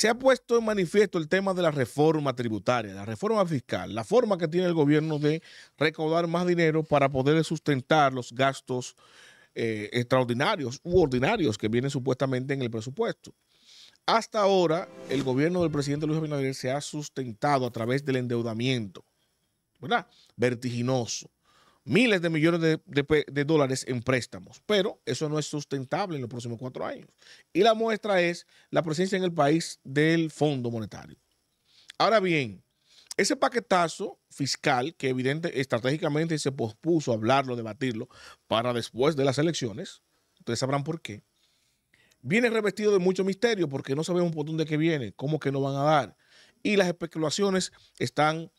se ha puesto en manifiesto el tema de la reforma tributaria, la reforma fiscal, la forma que tiene el gobierno de recaudar más dinero para poder sustentar los gastos eh, extraordinarios u ordinarios que vienen supuestamente en el presupuesto. Hasta ahora, el gobierno del presidente Luis Abinader se ha sustentado a través del endeudamiento, ¿verdad? Vertiginoso miles de millones de, dólares en préstamos, pero eso no es sustentable en los próximos cuatro años. Y la muestra es la presencia en el país del Fondo Monetario. Ahora bien, ese paquetazo fiscal que evidente estratégicamente se pospuso hablarlo, debatirlo para después de las elecciones, ustedes sabrán por qué, viene revestido de mucho misterio porque no sabemos por dónde que viene, cómo que no van a dar. Y las especulaciones están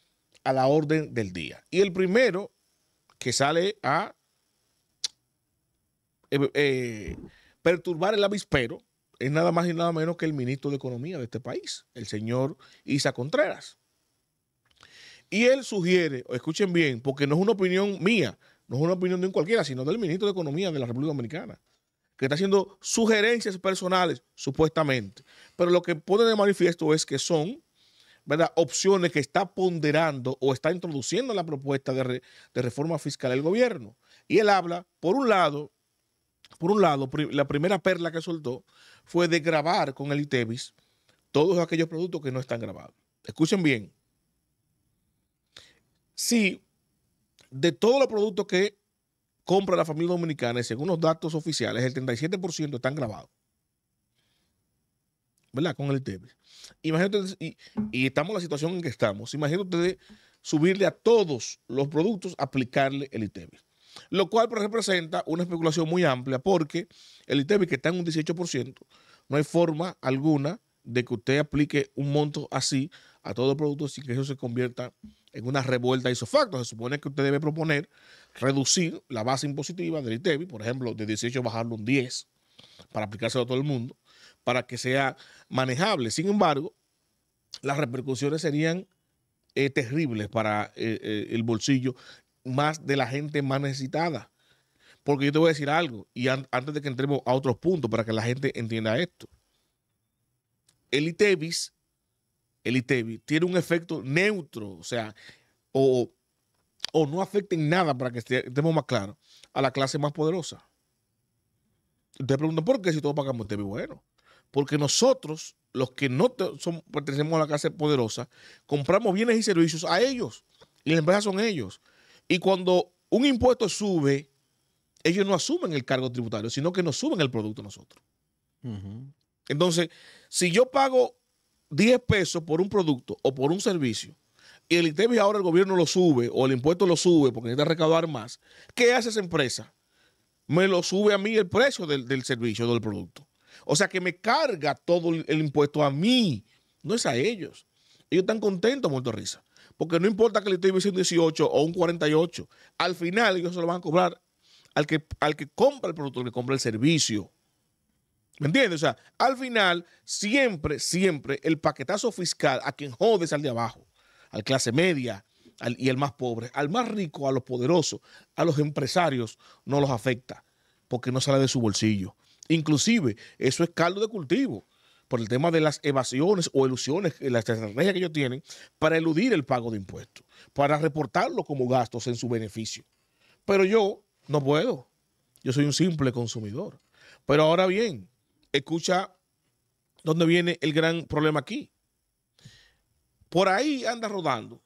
a la orden del día. Y el primero que sale a eh, eh, perturbar el avispero es nada más y nada menos que el ministro de Economía de este país, el señor Isa Contreras. Y él sugiere, escuchen bien, porque no es una opinión mía, no es una opinión de un cualquiera, sino del ministro de Economía de la República Dominicana, que está haciendo sugerencias personales, supuestamente. Pero lo que pone de manifiesto es que son opciones que está ponderando o está introduciendo la propuesta de, reforma fiscal del gobierno. Y él habla, por un lado, por un lado, la primera perla que soltó fue de grabar con el ITEVIS todos aquellos productos que no están grabados. Escuchen bien. Si de todos los productos que compra la familia dominicana, según los datos oficiales, el 37% están grabados. ¿verdad? Con el Itebi. Imagínate, y, estamos en la situación en que estamos. Imagínate subirle a todos los productos, aplicarle el ITEBI. E Lo cual representa una especulación muy amplia porque el ITEBI e que está en un 18%, no hay forma alguna de que usted aplique un monto así a todos los productos sin que eso se convierta en una revuelta de esos Se supone que usted debe proponer reducir la base impositiva del ITEBI, e por ejemplo, de 18 bajarlo un 10 para aplicárselo a todo el mundo para que sea manejable. Sin embargo, las repercusiones serían eh, terribles para eh, eh, el bolsillo más de la gente más necesitada. Porque yo te voy a decir algo, y antes de que entremos a otros puntos para que la gente entienda esto. El ITEVIS, el e tiene un efecto neutro, o sea, o, no afecta en nada, para que estemos más claros, a la clase más poderosa. Ustedes preguntan, ¿por qué si todos pagamos ITEVIS? Bueno, porque nosotros, los que no pertenecemos a la clase poderosa, compramos bienes y servicios a ellos y las empresas son ellos. Y cuando un impuesto sube, ellos no asumen el cargo tributario, sino que nos suben el producto a nosotros. Entonces, si yo pago 10 pesos por un producto o por un servicio, y el ITEBI ahora el gobierno lo sube o el impuesto lo sube porque necesita recaudar más, ¿qué hace esa empresa? Me lo sube a mí el precio del, del servicio, del producto. O sea que me carga todo el impuesto a mí, no es a ellos. Ellos están contentos, muerto risa. Porque no importa que le estoy diciendo 18 o un 48, al final ellos se lo van a cobrar al que, al que compra el producto, le que compra el servicio. ¿Me entiendes? O sea, al final, siempre, siempre, el paquetazo fiscal a quien jode es al de abajo, al clase media y al más pobre, al más rico, a los poderosos, a los empresarios, no los afecta porque no sale de su bolsillo. Inclusive, eso es caldo de cultivo por el tema de las evasiones o ilusiones, eh, la estrategia que ellos tienen para eludir el pago de impuestos, para reportarlo como gastos en su beneficio. Pero yo no puedo. Yo soy un simple consumidor. Pero ahora bien, escucha dónde viene el gran problema aquí. Por ahí anda rodando,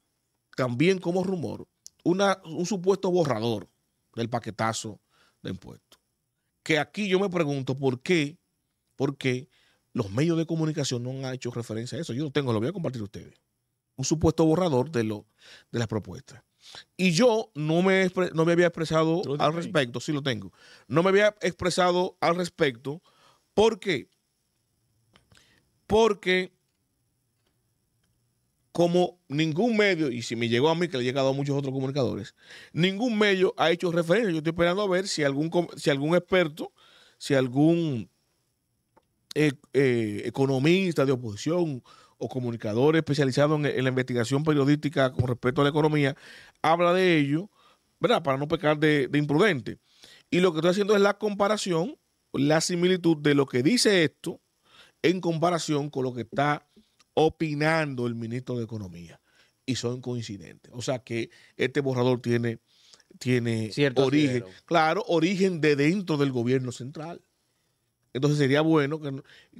también como rumor, un supuesto borrador del paquetazo de impuestos que aquí yo me pregunto por qué, porque los medios de comunicación no han hecho referencia a eso. Yo lo tengo, lo voy a compartir a ustedes. Un supuesto borrador de, lo, de las propuestas. Y yo no me, no me había expresado al respecto, sí lo tengo. No me había expresado al respecto. ¿Por qué? Porque como ningún medio, y si me llegó a mí, que le ha llegado a muchos otros comunicadores, ningún medio ha hecho referencia. Yo estoy esperando a ver si algún, si algún experto, si algún eh, eh, economista de oposición o comunicador especializado en, la investigación periodística con respecto a la economía habla de ello, ¿verdad? Para no pecar de, de imprudente. Y lo que estoy haciendo es la comparación, la similitud de lo que dice esto en comparación con lo que está opinando el ministro de Economía. Y son coincidentes. O sea que este borrador tiene, tiene origen, claro, origen de dentro del gobierno central. Entonces sería bueno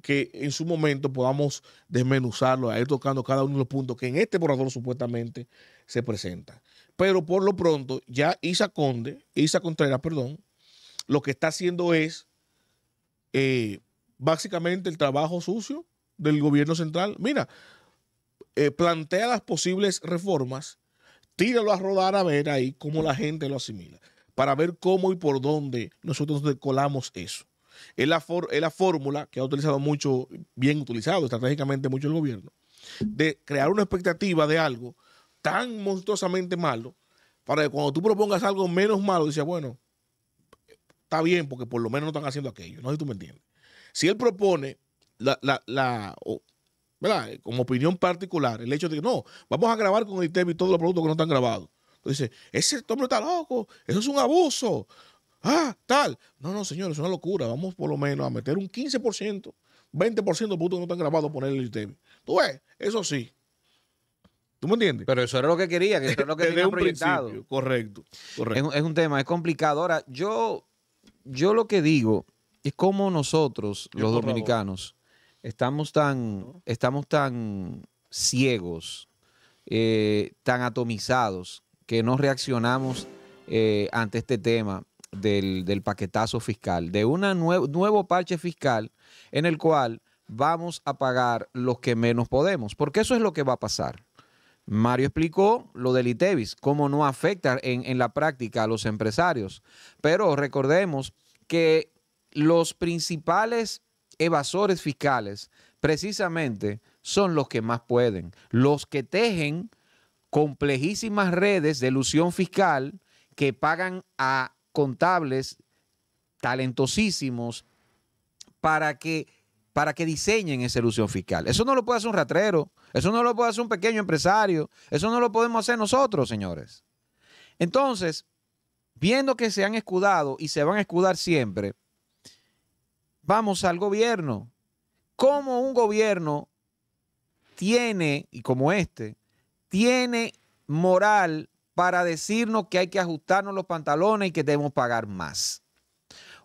que, en su momento podamos desmenuzarlo, a ir tocando cada uno de los puntos que en este borrador supuestamente se presenta. Pero por lo pronto, ya Isa Conde, Isa Contreras, perdón, lo que está haciendo es eh, básicamente el trabajo sucio del gobierno central, mira, eh, plantea las posibles reformas, tíralo a rodar a ver ahí cómo la gente lo asimila, para ver cómo y por dónde nosotros decolamos eso. Es la, es la fórmula que ha utilizado mucho, bien utilizado estratégicamente mucho el gobierno, de crear una expectativa de algo tan monstruosamente malo, para que cuando tú propongas algo menos malo, dices, bueno, está bien, porque por lo menos no están haciendo aquello. No sé si tú me entiendes. Si él propone la, ¿verdad? Como opinión particular, el hecho de que no, vamos a grabar con el tema y todos los productos que no están grabados. Entonces, ese hombre está loco, eso es un abuso. Ah, tal. No, no, señor, es una locura. Vamos por lo menos a meter un 15%, 20% de productos que no están grabados, poner el tema. Tú ves, eso sí. ¿Tú me entiendes? Pero eso era lo que quería, que eso era lo que tenía Correcto, Es, un tema, es complicado. Ahora, yo, yo lo que digo es como nosotros, los dominicanos, Estamos tan, estamos tan ciegos, eh, tan atomizados, que no reaccionamos eh, ante este tema del, paquetazo fiscal, de un nuevo parche fiscal en el cual vamos a pagar los que menos podemos, porque eso es lo que va a pasar. Mario explicó lo del ITEVIS, cómo no afecta en, en la práctica a los empresarios, pero recordemos que los principales evasores fiscales precisamente son los que más pueden, los que tejen complejísimas redes de ilusión fiscal que pagan a contables talentosísimos para que, para que diseñen esa ilusión fiscal. Eso no lo puede hacer un ratrero, eso no lo puede hacer un pequeño empresario, eso no lo podemos hacer nosotros, señores. Entonces, viendo que se han escudado y se van a escudar siempre vamos al gobierno. ¿Cómo un gobierno tiene, y como este, tiene moral para decirnos que hay que ajustarnos los pantalones y que debemos pagar más?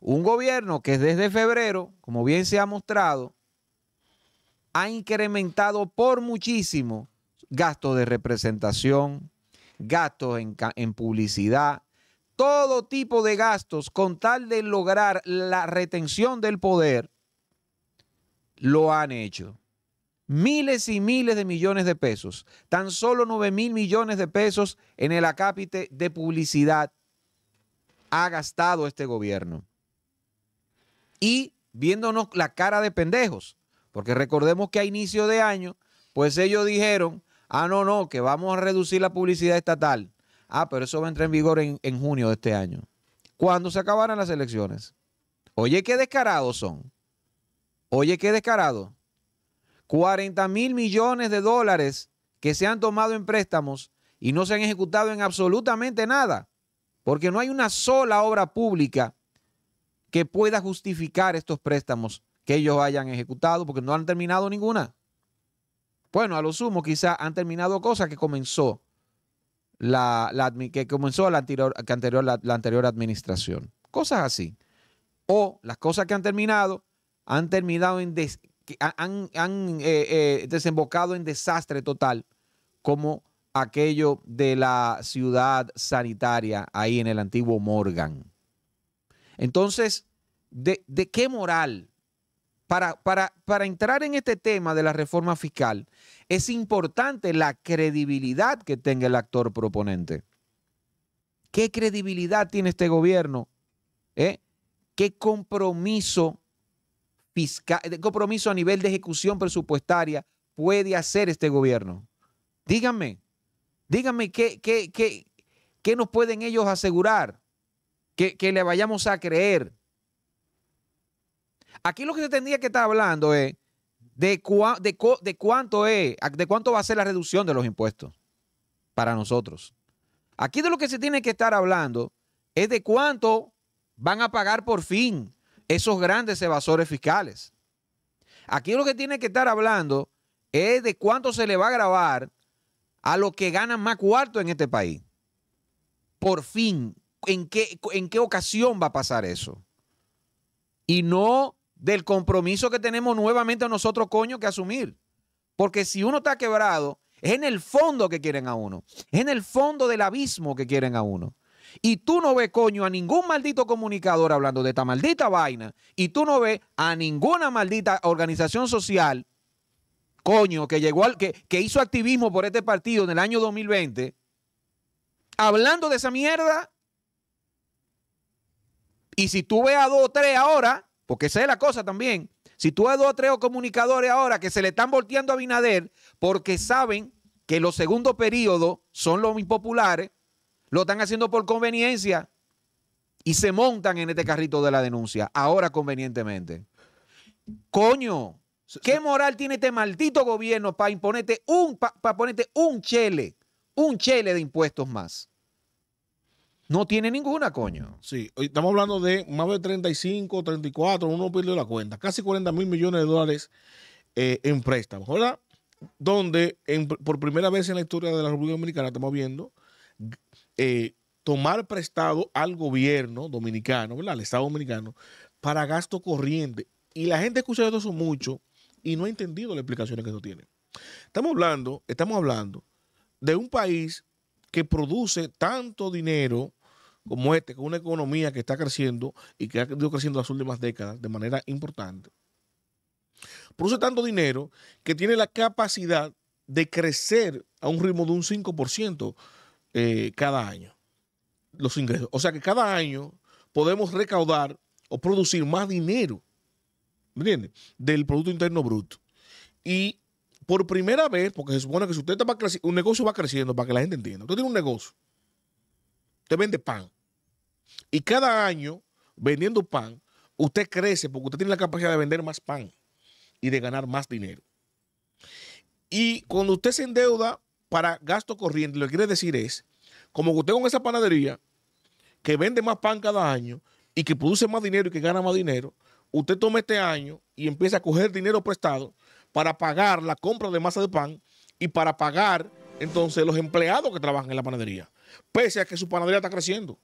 Un gobierno que desde febrero, como bien se ha mostrado, ha incrementado por muchísimo gastos de representación, gastos en, en publicidad, todo tipo de gastos con tal de lograr la retención del poder, lo han hecho. Miles y miles de millones de pesos, tan solo 9 mil millones de pesos en el acápite de publicidad ha gastado este gobierno. Y viéndonos la cara de pendejos, porque recordemos que a inicio de año, pues ellos dijeron, ah, no, no, que vamos a reducir la publicidad estatal. Ah, pero eso va a entrar en vigor en, junio de este año. Cuando se acabarán las elecciones. Oye, qué descarados son. Oye, qué descarado. 40 mil millones de dólares que se han tomado en préstamos y no se han ejecutado en absolutamente nada, porque no hay una sola obra pública que pueda justificar estos préstamos que ellos hayan ejecutado, porque no han terminado ninguna. Bueno, a lo sumo quizá han terminado cosas que comenzó la, que comenzó la anterior, la, anterior administración. Cosas así. O las cosas que han terminado, han terminado en han, eh, eh, desembocado en desastre total, como aquello de la ciudad sanitaria ahí en el antiguo Morgan. Entonces, ¿de, de qué moral para, entrar en este tema de la reforma fiscal, es importante la credibilidad que tenga el actor proponente. ¿Qué credibilidad tiene este gobierno? ¿Eh? ¿Qué compromiso fiscal, compromiso a nivel de ejecución presupuestaria puede hacer este gobierno? Díganme, díganme qué, qué, nos pueden ellos asegurar que le vayamos a creer Aquí lo que se tendría que estar hablando es de, cuánto es, de cuánto va a ser la reducción de los impuestos para nosotros. Aquí de lo que se tiene que estar hablando es de cuánto van a pagar por fin esos grandes evasores fiscales. Aquí lo que tiene que estar hablando es de cuánto se le va a grabar a los que ganan más cuarto en este país. Por fin, ¿en en qué ocasión va a pasar eso? Y no del compromiso que tenemos nuevamente nosotros, coño, que asumir. Porque si uno está quebrado, es en el fondo que quieren a uno. Es en el fondo del abismo que quieren a uno. Y tú no ves, coño, a ningún maldito comunicador hablando de esta maldita vaina. Y tú no ves a ninguna maldita organización social, coño, que llegó que, que hizo activismo por este partido en el año 2020, hablando de esa mierda. Y si tú ves a dos o tres ahora, porque esa la cosa también. Si tú has dos o tres comunicadores ahora que se le están volteando a Binader porque saben que los segundos periodos son los impopulares, lo están haciendo por conveniencia y se montan en este carrito de la denuncia, ahora convenientemente. Coño, ¿qué moral tiene este maldito gobierno para imponerte un, para ponerte un chele, un chele de impuestos más? No tiene ninguna, coño. Sí, estamos hablando de más de 35, 34, uno pierde la cuenta, casi 40 mil millones de dólares eh, en préstamos, ¿verdad? Donde por primera vez en la historia de la República Dominicana estamos viendo eh, tomar prestado al gobierno dominicano, ¿verdad? Al Estado dominicano, para gasto corriente. Y la gente escucha eso mucho y no ha entendido las explicaciones que eso tiene. Estamos hablando, estamos hablando de un país que produce tanto dinero como este, con una economía que está creciendo y que ha ido creciendo las últimas décadas de manera importante, produce tanto dinero que tiene la capacidad de crecer a un ritmo de un 5% eh, cada año los ingresos. O sea que cada año podemos recaudar o producir más dinero, ¿me Del Producto Interno Bruto. Y por primera vez, porque se supone que si usted está un negocio va creciendo para que la gente entienda. Usted tiene un negocio. Usted vende pan. Y cada año, vendiendo pan, usted crece porque usted tiene la capacidad de vender más pan y de ganar más dinero. Y cuando usted se endeuda para gasto corriente, lo que quiere decir es, como usted con esa panadería que vende más pan cada año y que produce más dinero y que gana más dinero, usted toma este año y empieza a coger dinero prestado para pagar la compra de masa de pan y para pagar entonces los empleados que trabajan en la panadería, pese a que su panadería está creciendo.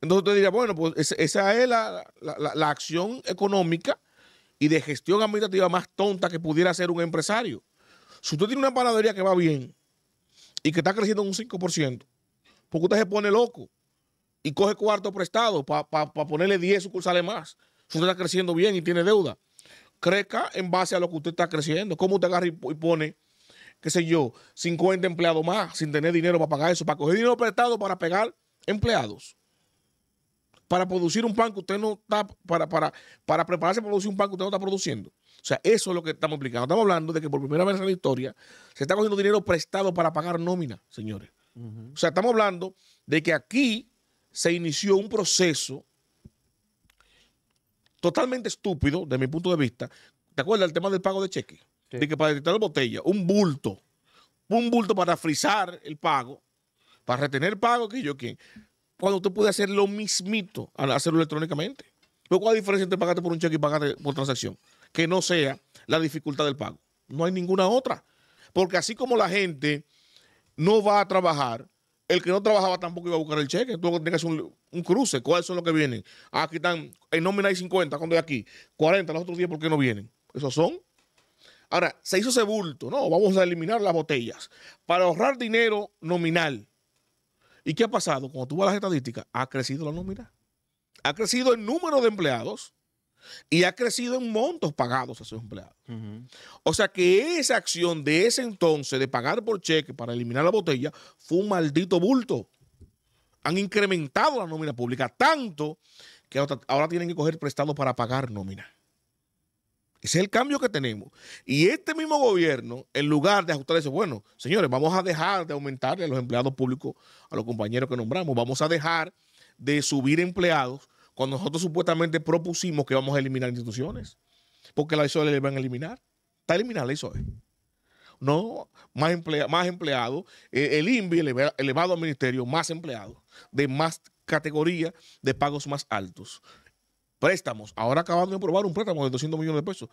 Entonces usted diría, bueno, pues esa es la, acción económica y de gestión administrativa más tonta que pudiera hacer un empresario. Si usted tiene una panadería que va bien y que está creciendo un 5%, porque usted se pone loco y coge cuarto prestado para ponerle 10 sucursales más. Si usted está creciendo bien y tiene deuda, crezca en base a lo que usted está creciendo. ¿Cómo usted agarra y, pone, qué sé yo, 50 empleados más sin tener dinero para pagar eso, para coger dinero prestado para pegar empleados? para producir un pan que usted no está, para, para, para prepararse para producir un pan que usted no está produciendo. O sea, eso es lo que estamos explicando. Estamos hablando de que por primera vez en la historia se está cogiendo dinero prestado para pagar nómina, señores. O sea, estamos hablando de que aquí se inició un proceso totalmente estúpido, de mi punto de vista. ¿Te acuerdas del tema del pago de cheque? De que para detectar la botella, un bulto, un bulto para frizar el pago, para retener el pago, que yo quién cuando usted puede hacer lo mismito al hacerlo electrónicamente. Pero ¿cuál es la diferencia entre pagarte por un cheque y pagarte por transacción? Que no sea la dificultad del pago. No hay ninguna otra. Porque así como la gente no va a trabajar, el que no trabajaba tampoco iba a buscar el cheque. Tú tengas un, un cruce. ¿Cuáles son los que vienen? Ah, aquí están, en nómina hay 50, cuando hay aquí. 40, los otros 10, ¿por qué no vienen? Esos son. Ahora, se hizo ese bulto, ¿no? Vamos a eliminar las botellas. Para ahorrar dinero nominal, ¿Y qué ha pasado? Cuando tú vas a las estadísticas, ha crecido la nómina. Ha crecido el número de empleados y ha crecido en montos pagados a sus empleados. O sea que esa acción de ese entonces de pagar por cheque para eliminar la botella fue un maldito bulto. Han incrementado la nómina pública tanto que ahora tienen que coger prestado para pagar nómina. Ese es el cambio que tenemos. Y este mismo gobierno, en lugar de ajustar eso, bueno, señores, vamos a dejar de aumentarle a los empleados públicos, a los compañeros que nombramos, vamos a dejar de subir empleados cuando nosotros supuestamente propusimos que vamos a eliminar instituciones. Porque la ISOE le van a eliminar. Está eliminada la ISOE. No, más, empleados, más eh, el INVI elevado al ministerio, más empleados, de más categoría, de pagos más altos préstamos. Ahora acaban de aprobar un préstamo de 200 millones de pesos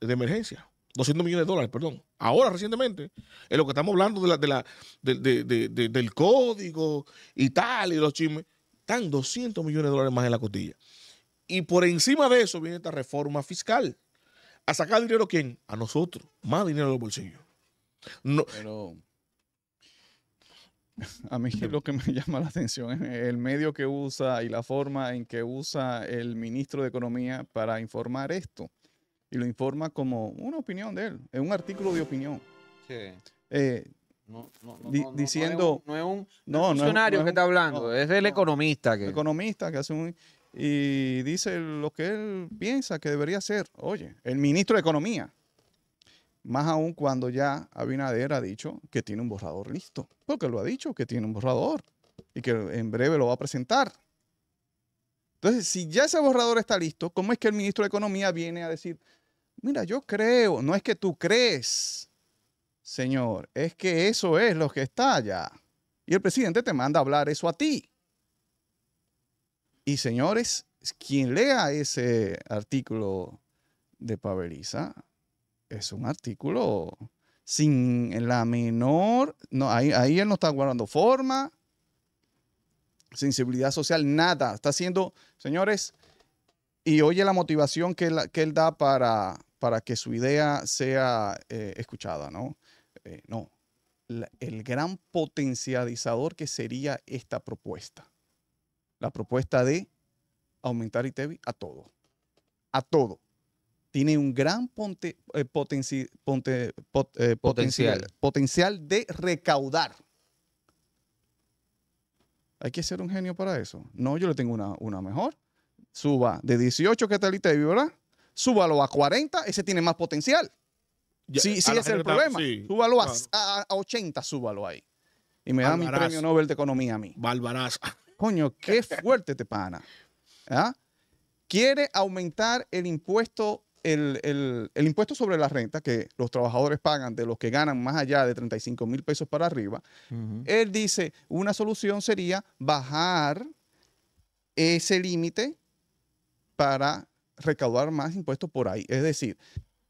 de emergencia. 200 millones de dólares, perdón. Ahora, recientemente, en lo que estamos hablando de la, de del código y tal, y los chismes, están 200 millones de dólares más en la costilla. Y por encima de eso viene esta reforma fiscal. ¿A sacar dinero quién? A nosotros. Más dinero del bolsillo. No, Pero... A mí lo que me llama la atención es el medio que usa y la forma en que usa el ministro de Economía para informar esto. Y lo informa como una opinión de él, es un artículo de opinión. Sí. diciendo... No es un, funcionario que está hablando, es el economista. Que... economista que hace un... Y dice lo que él piensa que debería ser. Oye, el ministro de Economía. Más aún cuando ya Abinader ha dicho que tiene un borrador listo, porque lo ha dicho que tiene un borrador y que en breve lo va a presentar. Entonces, si ya ese borrador está listo, ¿cómo es que el ministro de Economía viene a decir, mira, yo creo, no es que tú crees, señor, es que eso es lo que está allá. Y el presidente te manda a hablar eso a ti. Y señores, quien lea ese artículo de Paveliza es un artículo sin la menor, no, ahí, ahí él no está guardando forma, sensibilidad social, nada. Está haciendo, señores, y oye la motivación que él, que él da para, para que su idea sea eh, escuchada, ¿no? Eh, no, el gran potencializador que sería esta propuesta, la propuesta de aumentar ITEVI e a todo, a todo tiene un gran eh, eh, potencial. de recaudar. Hay que ser un genio para eso. No, yo le tengo una, mejor. Suba de 18 te de verdad? súbalo a 40, ese tiene más potencial. sí, eh, sí es el problema. súbalo a, 80, súbalo ahí. Y me da mi premio Nobel de Economía a mí. Barbarazo. Coño, qué fuerte te pana. ¿Ah? Quiere aumentar el impuesto el, impuesto sobre la renta que los trabajadores pagan de los que ganan más allá de 35 mil pesos para arriba, él dice, una solución sería bajar ese límite para recaudar más impuestos por ahí. Es decir,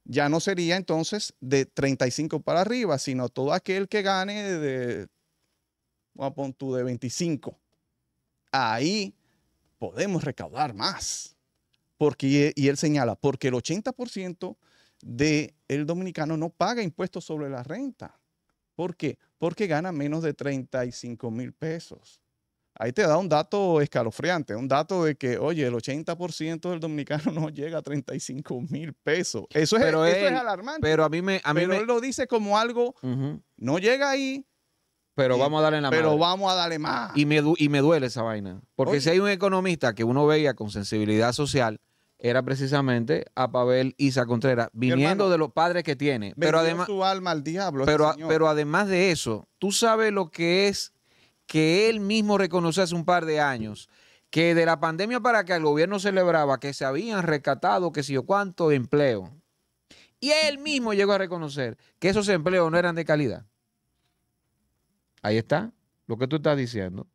ya no sería entonces de 35 para arriba, sino todo aquel que gane de, de 25. Ahí podemos recaudar más. Porque, y él señala, porque el 80% del el dominicano no paga impuestos sobre la renta. ¿Por qué? Porque gana menos de 35 mil pesos. Ahí te da un dato escalofriante, un dato de que, oye, el 80% del dominicano no llega a 35 mil pesos. Eso es, alarmante. Pero a mí me. A mí él lo dice como algo, no llega ahí, pero vamos a darle Pero vamos a darle más. Y me, y me duele esa vaina. Porque si hay un economista que uno veía con sensibilidad social, era precisamente a Pavel Isa Contreras, viniendo de los padres que tiene. Pero además. alma Pero, este pero además de eso, tú sabes lo que es que él mismo reconoció hace un par de años que de la pandemia para que el gobierno celebraba que se habían rescatado, que sé yo, cuánto empleo. Y él mismo llegó a reconocer que esos empleos no eran de calidad. Ahí está lo que tú estás diciendo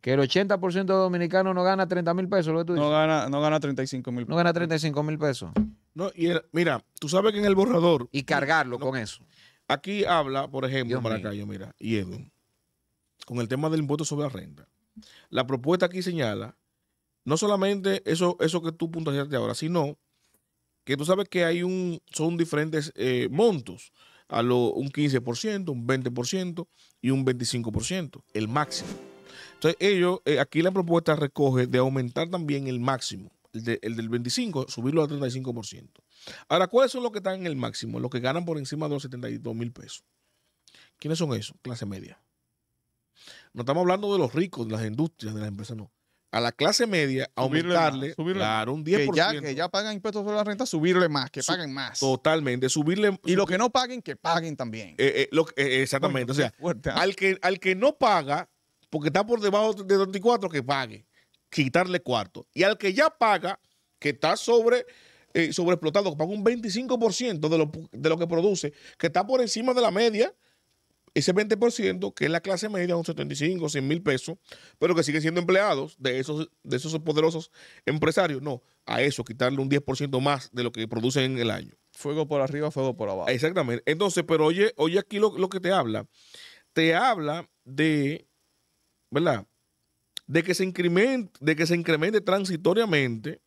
que el 80% de dominicanos no gana 30 mil pesos, lo que tú dices. No gana, no gana 35 mil pesos. No gana 35 mil pesos. No, y mira, tú sabes que en el borrador. Y cargarlo con eso. Aquí habla, por ejemplo, Maracayo, mira, y Edwin, con el tema del impuesto sobre la renta. La propuesta aquí señala no solamente eso, eso que tú puntualizaste ahora, sino que tú sabes que hay un, son diferentes eh, montos, a lo, un 15%, un 20% y un 25%, el máximo. Entonces, ellos, eh, aquí la propuesta recoge de aumentar también el máximo, el, del 25, subirlo al 35%. Ahora, ¿cuáles son los que están en el máximo? Los que ganan por encima de los 72 mil pesos. ¿Quiénes son esos? Clase media. No estamos hablando de los ricos, de las industrias, de las empresas, no. A la clase media, aumentarle, claro, un 10%. Que ya, que ya pagan impuestos sobre la renta, subirle más, que paguen más. Totalmente, subirle. Y los que no paguen, que paguen también. Eh, eh, exactamente. o sea, ¿ah? al, que, al que no paga, porque está por debajo de 24, que pague, quitarle cuarto. Y al que ya paga, que está sobre eh, sobreexplotado, que paga un 25% de lo, de lo que produce, que está por encima de la media, ese 20%, que es la clase media, un 75, 100 mil pesos, pero que sigue siendo empleados de esos, de esos poderosos empresarios. No, a eso, quitarle un 10% más de lo que producen en el año. Fuego por arriba, fuego por abajo. Exactamente. Entonces, pero oye, oye aquí lo que te habla. Te habla de ¿verdad? De que se incremente, de que se incremente transitoriamente,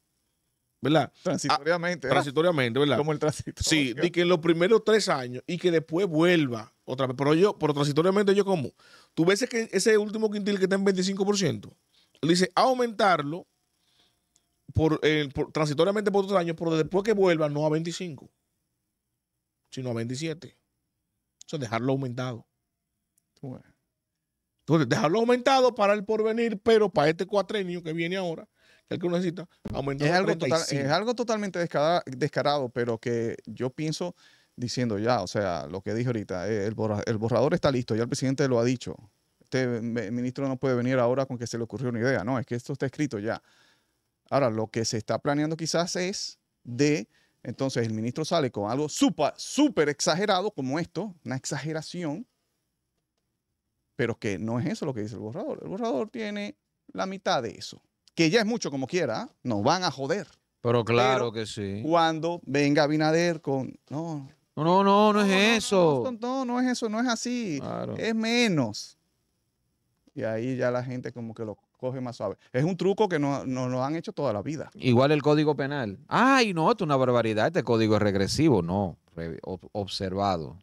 ¿verdad? Transitoriamente. Ah, transitoriamente, ¿verdad? Como el tránsito. Sí, de que en los primeros tres años y que después vuelva otra vez. Pero yo, pero transitoriamente yo como. Tú ves que ese último quintil que está en 25%, le dice aumentarlo eh, por, transitoriamente por otros años, pero después que vuelva no a 25, sino a 27. O sea, dejarlo aumentado. Bueno. Entonces, dejarlo aumentado para el porvenir, pero para este cuatrenio que viene ahora, que es el que uno necesita, aumentar es, algo es algo totalmente descarado, pero que yo pienso diciendo ya, o sea, lo que dije ahorita, eh, el, borrador está listo, ya el presidente lo ha dicho. Este ministro no puede venir ahora con que se le ocurrió una idea, no, es que esto está escrito ya. Ahora, lo que se está planeando quizás es de, entonces el ministro sale con algo súper exagerado como esto, una exageración, pero que no es eso lo que dice el borrador. El borrador tiene la mitad de eso. Que ya es mucho como quiera, ¿ah? nos van a joder. Pero claro que sí. Cuando venga Binader con. No. No, no, no, no es eso. No no, es eso, no es así. Es menos. Y ahí ya la gente como que lo coge más suave. Es un truco que nos no, lo han hecho toda la vida. Igual el código penal. Ay, no, esto es una barbaridad, este código es regresivo. No, observado.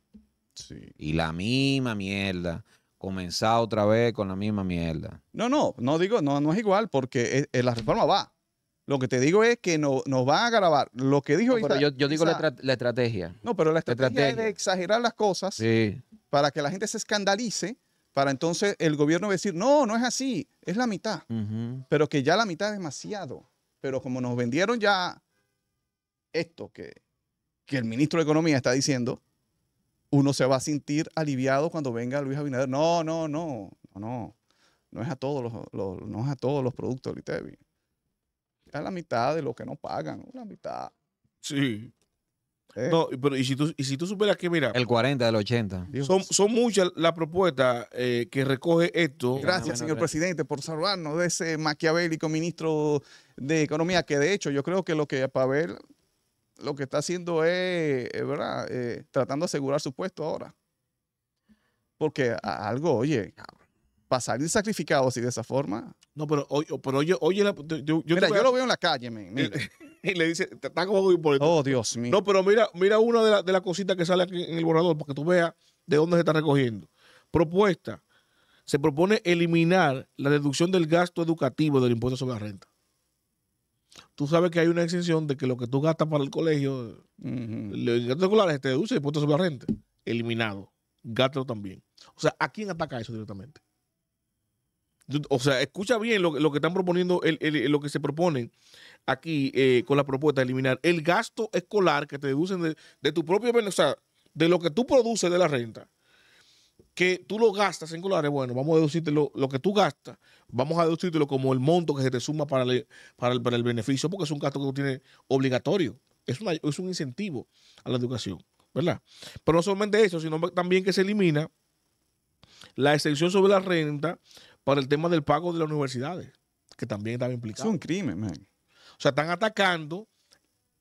Y la misma mierda comenzar otra vez con la misma mierda. No, no, no digo, no, no es igual porque eh, eh, la reforma va. Lo que te digo es que no, nos va a grabar. Lo que dijo yo, digo la, estrategia. No, pero la estrategia, es de exagerar las cosas para que la gente se escandalice, para entonces el gobierno decir, no, no es así, es la mitad. Pero que ya la mitad es demasiado. Pero como nos vendieron ya esto que, que el ministro de Economía está diciendo, uno se va a sentir aliviado cuando venga Luis Abinader. No, no, no, no, no. es a todos los, productos no es a todos los productos Es la mitad de lo que no pagan, la mitad. Sí. Eh. No, pero y si, tú, y superas que, mira. El 40 el 80. Son, muchas las propuestas eh, que recoge esto. Gracias, señor presidente, por salvarnos de ese maquiavélico ministro de Economía, que de hecho yo creo que lo que para ver lo que está haciendo es, ¿verdad? Eh, tratando de asegurar su puesto ahora. Porque algo, oye, para salir sacrificado así de esa forma. No, pero, oye, oye, yo, yo, lo veo en la calle, man, y le dice, está como Oh, Dios mío. No, pero mira, mira una de las cositas que sale aquí en el borrador, para que tú veas de dónde se está recogiendo. Propuesta. Se propone eliminar la deducción del gasto educativo del impuesto sobre la renta tú sabes que hay una exención de que lo que tú gastas para el colegio, los gastos te deduce y impuesto sobre la renta. Eliminado. Gástalo también. O sea, ¿a quién ataca eso directamente? O sea, escucha bien lo, que están proponiendo, lo que se proponen aquí eh, con la propuesta de eliminar el gasto escolar que te deducen de, de tu propio beneficio, o sea, de lo que tú produces de la renta que tú lo gastas en dólares, bueno, vamos a deducirte lo, que tú gastas, vamos a deducírtelo como el monto que se te suma para el, para el, beneficio, porque es un gasto que tú tienes obligatorio. Es, es un incentivo a la educación, ¿verdad? Pero no solamente eso, sino también que se elimina la exención sobre la renta para el tema del pago de las universidades, que también estaba implicado. Es un crimen, man. O sea, están atacando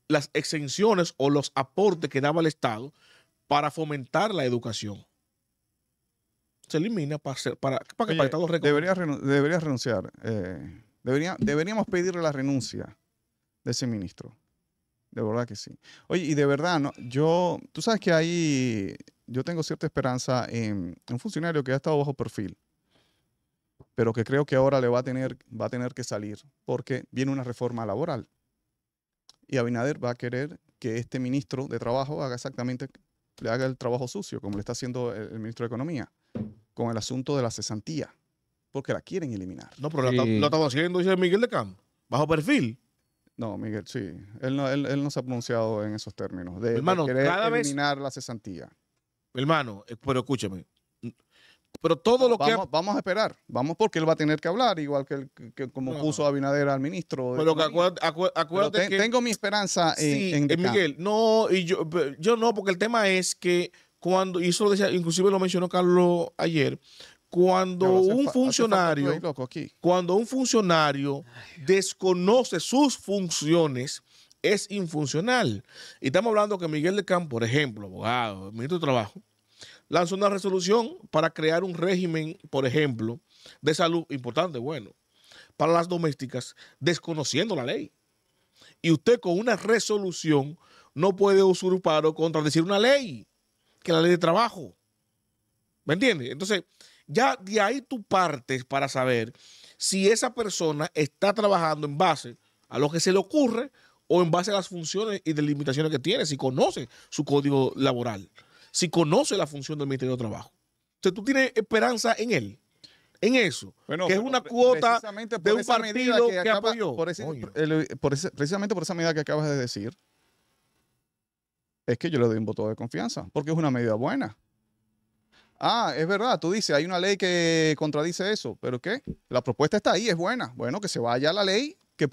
las exenciones o los aportes que daba el Estado para fomentar la educación se elimina para, para, que debería, renunciar. deberíamos pedirle la renuncia de ese ministro. De verdad que sí. Oye, y de verdad, no, yo, tú sabes que ahí yo tengo cierta esperanza en, un funcionario que ha estado bajo perfil, pero que creo que ahora le va a tener, va a tener que salir porque viene una reforma laboral. Y Abinader va a querer que este ministro de Trabajo haga exactamente, le haga el trabajo sucio, como le está haciendo el ministro de Economía con el asunto de la cesantía, porque la quieren eliminar. No, pero lo estamos haciendo, dice Miguel de Camp, bajo perfil. No, Miguel, sí. Él no, él, no, se ha pronunciado en esos términos. De, hermano, eliminar la cesantía. Hermano, eh, pero escúchame. Pero todo lo que. Vamos a esperar. Vamos porque él va a tener que hablar, igual que, como puso Abinader al ministro. Pero que acuérdate, Tengo mi esperanza en, eh, Miguel. No, y yo, yo no, porque el tema es que cuando, y lo inclusive lo mencionó Carlos ayer, cuando un funcionario, cuando un funcionario desconoce sus funciones, es infuncional. Y estamos hablando que Miguel de Campo, por ejemplo, abogado, ministro de Trabajo, lanzó una resolución para crear un régimen, por ejemplo, de salud importante, bueno, para las domésticas, desconociendo la ley. Y usted con una resolución no puede usurpar o contradecir una ley que la ley de trabajo. ¿Me entiendes? Entonces, ya de ahí tú partes para saber si esa persona está trabajando en base a lo que se le ocurre o en base a las funciones y delimitaciones que tiene, si conoce su código laboral, si conoce la función del Ministerio de Trabajo. Entonces, tú tienes esperanza en él en eso, que es una cuota de un partido que, Por precisamente por esa medida que acabas de decir, es que yo le doy un voto de confianza, porque es una medida buena. Ah, es verdad, tú dices, hay una ley que contradice eso, pero ¿qué? La propuesta está ahí, es buena. Bueno, que se vaya la ley que,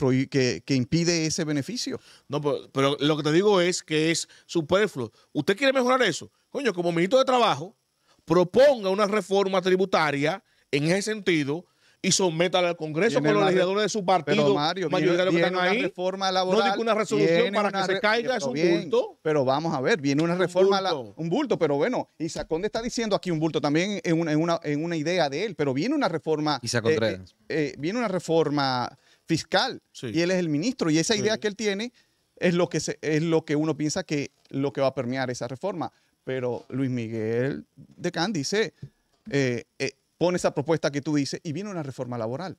que, impide ese beneficio. No, pero, lo que te digo es que es superfluo. ¿Usted quiere mejorar eso? Coño, como ministro de Trabajo, proponga una reforma tributaria en ese sentido y sométala al Congreso con los legisladores de su partido pero Mario, viene, Reforma laboral, no digo una resolución para que se caiga, es un bulto. Pero vamos a ver, viene una reforma, un bulto, pero bueno, Isaconde está diciendo aquí un bulto también en una, idea de él, pero viene una reforma. Eh, eh, eh, viene una reforma fiscal y él es el ministro y esa idea que él tiene es lo que, es lo que uno piensa que lo que va a permear esa reforma. Pero Luis Miguel de Can dice, pone esa propuesta que tú dices y viene una reforma laboral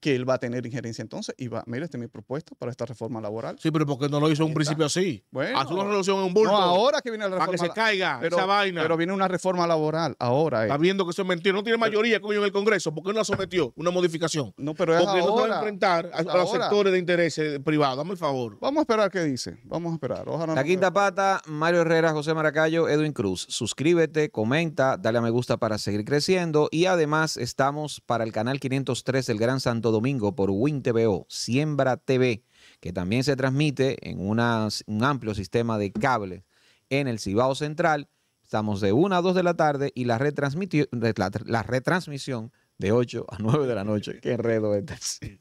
que él va a tener injerencia entonces y va, mira, este es mi propuesta para esta reforma laboral. Sí, pero ¿por qué no lo hizo en un principio así? Bueno, hace una resolución en un bulto. ahora que viene la reforma. Para que se caiga pero, esa vaina. Pero viene una reforma laboral ahora. Eh. Está viendo que eso es No tiene mayoría, coño, en el Congreso. ¿Por qué no la sometió una modificación? No, pero es Porque no va a enfrentar a, pues los sectores de interés privado a el favor. Vamos a esperar qué dice. Vamos a esperar. la quinta pata, Mario Herrera, José Maracayo, Edwin Cruz. Suscríbete, comenta, dale a me gusta para seguir creciendo. Y además estamos para el canal 503 del Gran Santo Domingo por WIN WinTVO, Siembra TV, que también se transmite en un amplio sistema de cables en el Cibao Central. Estamos de 1 a 2 de la tarde y la, retransmisión de 8 a 9 de la noche. Qué enredo este.